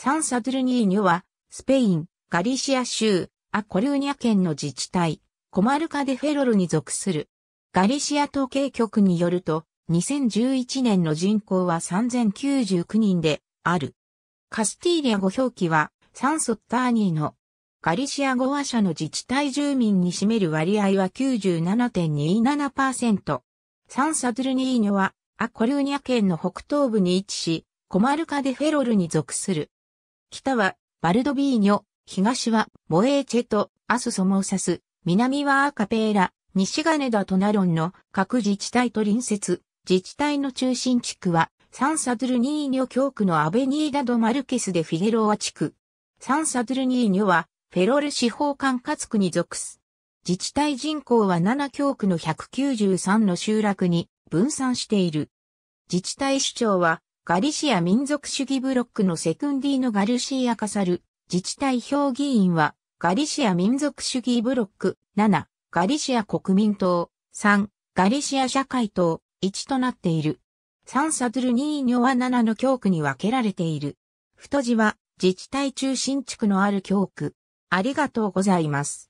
サンサドゥルニーニョは、スペイン、ガリシア州、アコルーニャ県の自治体、コマルカデフェロルに属する。ガリシア統計局によると、2011年の人口は3099人で、ある。カスティーリャ語表記は、サンソッターニーの、ガリシア語話者の自治体住民に占める割合は97.27%。サンサドゥルニーニョは、アコルーニャ県の北東部に位置し、コマルカデフェロルに属する。北はバルドビーニョ、東はモエーチェとアスソモーサス、南はアカペーラ、西ガネダトナロンの各自治体と隣接、自治体の中心地区はサンサドルニーニョ教区のアベニーダドマルケスでフィゲローア地区。サンサドルニーニョはフェロル司法管轄区に属す。自治体人口は7教区の193の集落に分散している。自治体首長はガリシア民族主義ブロックのセクンディーノ・ガルシーア・カサル、自治体評議員は、ガリシア民族主義ブロック、7、ガリシア国民党、3、ガリシア社会党、1となっている。サンサドゥルニーニョは7の教区に分けられている。太字は自治体中心地区のある教区。ありがとうございます。